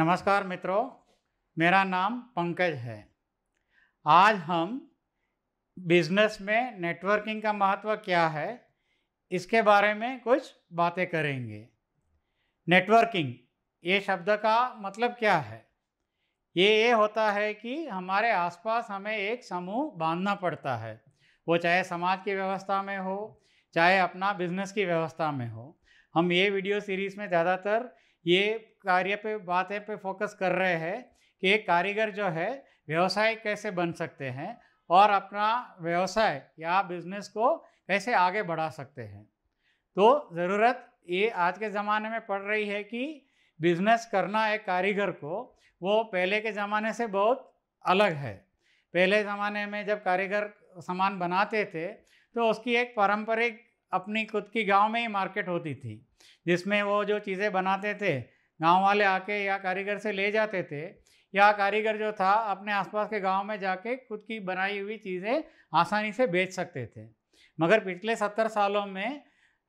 नमस्कार मित्रों मेरा नाम पंकज है आज हम बिजनेस में नेटवर्किंग का महत्व क्या है इसके बारे में कुछ बातें करेंगे नेटवर्किंग ये शब्द का मतलब क्या है ये ये होता है कि हमारे आसपास हमें एक समूह बांधना पड़ता है वो चाहे समाज की व्यवस्था में हो चाहे अपना बिजनेस की व्यवस्था में हो हम ये वीडियो सीरीज़ में ज़्यादातर ये कार्य पे बातें पे फोकस कर रहे हैं कि कारीगर जो है व्यवसाय कैसे बन सकते हैं और अपना व्यवसाय या बिजनेस को कैसे आगे बढ़ा सकते हैं तो ज़रूरत ये आज के ज़माने में पड़ रही है कि बिजनेस करना एक कारीगर को वो पहले के ज़माने से बहुत अलग है पहले ज़माने में जब कारीगर सामान बनाते थे तो उसकी एक पारंपरिक अपनी खुद की गांव में ही मार्केट होती थी जिसमें वो जो चीज़ें बनाते थे गांव वाले आके या कारीगर से ले जाते थे या कारीगर जो था अपने आसपास के गांव में जाके खुद की बनाई हुई चीज़ें आसानी से बेच सकते थे मगर पिछले सत्तर सालों में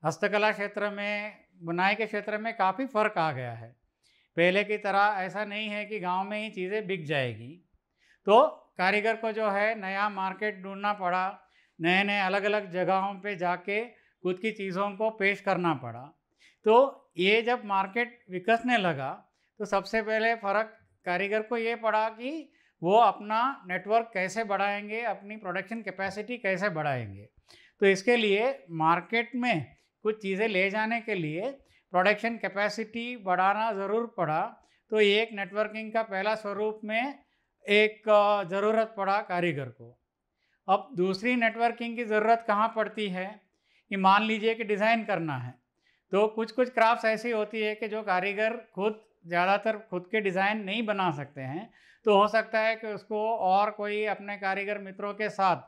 हस्तकला क्षेत्र में बुनाई के क्षेत्र में काफ़ी फ़र्क आ गया है पहले की तरह ऐसा नहीं है कि गांव में ही चीज़ें बिक जाएगी तो कारीगर को जो है नया मार्केट ढूंढना पड़ा नए नए अलग अलग जगहों पे जाके खुद की चीज़ों को पेश करना पड़ा तो ये जब मार्केट विकसने लगा तो सबसे पहले फ़र्क कारीगर को ये पड़ा कि वो अपना नेटवर्क कैसे बढ़ाएंगे अपनी प्रोडक्शन कैपेसिटी कैसे बढ़ाएंगे तो इसके लिए मार्केट में कुछ चीज़ें ले जाने के लिए प्रोडक्शन कैपेसिटी बढ़ाना ज़रूर पड़ा तो एक नेटवर्किंग का पहला स्वरूप में एक ज़रूरत पड़ा कारीगर को अब दूसरी नेटवर्किंग की ज़रूरत कहाँ पड़ती है कि मान लीजिए कि डिज़ाइन करना है तो कुछ कुछ क्राफ्ट्स ऐसी होती है कि जो कारीगर खुद ज़्यादातर खुद के डिज़ाइन नहीं बना सकते हैं तो हो सकता है कि उसको और कोई अपने कारीगर मित्रों के साथ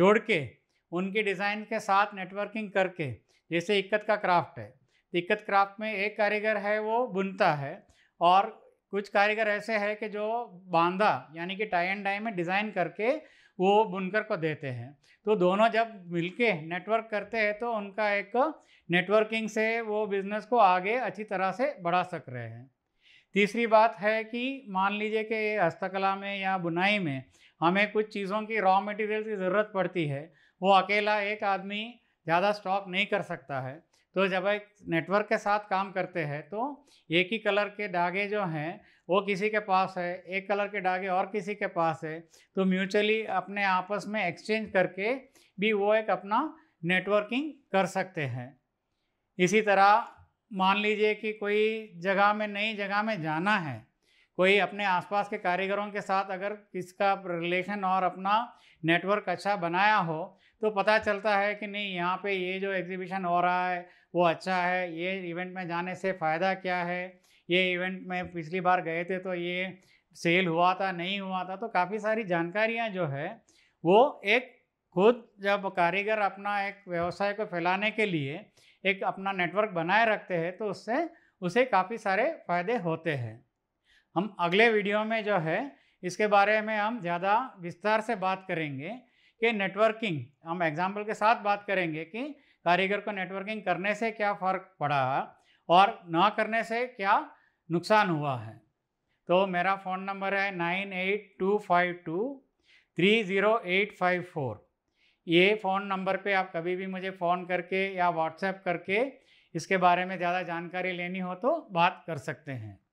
जोड़ के उनके डिज़ाइन के साथ नेटवर्किंग करके जैसे इक्कत का क्राफ्ट है इक्कत क्राफ्ट में एक कारीगर है वो बुनता है और कुछ कारीगर ऐसे है कि जो बांधा यानी कि टाई एंड डाई में डिज़ाइन करके वो बुनकर को देते हैं तो दोनों जब मिलके नेटवर्क करते हैं तो उनका एक नेटवर्किंग से वो बिज़नेस को आगे अच्छी तरह से बढ़ा सक रहे हैं तीसरी बात है कि मान लीजिए कि हस्तकला में या बुनाई में हमें कुछ चीज़ों की रॉ मटेरियल की ज़रूरत पड़ती है वो अकेला एक आदमी ज़्यादा स्टॉक नहीं कर सकता है तो जब एक नेटवर्क के साथ काम करते हैं तो एक ही कलर के डागे जो हैं वो किसी के पास है एक कलर के डागे और किसी के पास है तो म्यूचुअली अपने आपस में एक्सचेंज करके भी वो एक अपना नेटवर्किंग कर सकते हैं इसी तरह मान लीजिए कि कोई जगह में नई जगह में जाना है कोई अपने आसपास के कारीगरों के साथ अगर किसका रिलेशन और अपना नेटवर्क अच्छा बनाया हो तो पता चलता है कि नहीं यहाँ पे ये जो एग्जीबिशन हो रहा है वो अच्छा है ये इवेंट में जाने से फ़ायदा क्या है ये इवेंट में पिछली बार गए थे तो ये सेल हुआ था नहीं हुआ था तो काफ़ी सारी जानकारियाँ जो है वो एक खुद जब कारीगर अपना एक व्यवसाय को फैलाने के लिए एक अपना नेटवर्क बनाए रखते हैं तो उससे उसे काफ़ी सारे फायदे होते हैं हम अगले वीडियो में जो है इसके बारे में हम ज़्यादा विस्तार से बात करेंगे कि नेटवर्किंग हम एग्जाम्पल के साथ बात करेंगे कि कारीगर को नेटवर्किंग करने से क्या फ़र्क पड़ा और ना करने से क्या नुकसान हुआ है तो मेरा फ़ोन नंबर है nine eight two five two three zero eight five four ये फ़ोन नंबर पे आप कभी भी मुझे फ़ोन करके या व्हाट्सएप करके इसके बारे में ज़्यादा जानकारी लेनी हो तो बात कर सकते हैं